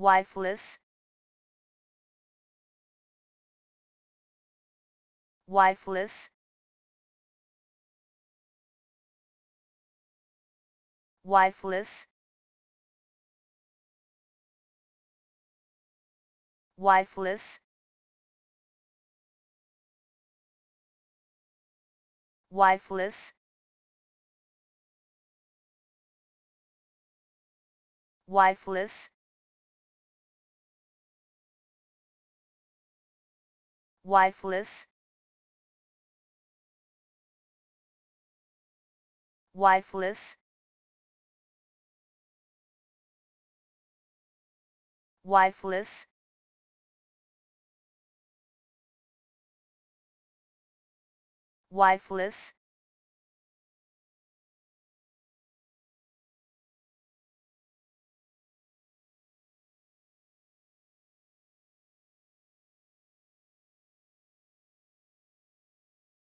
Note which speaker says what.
Speaker 1: wifeless, wifeless, wifeless, wifeless, wifeless, wifeless wifeless wifeless wifeless wifeless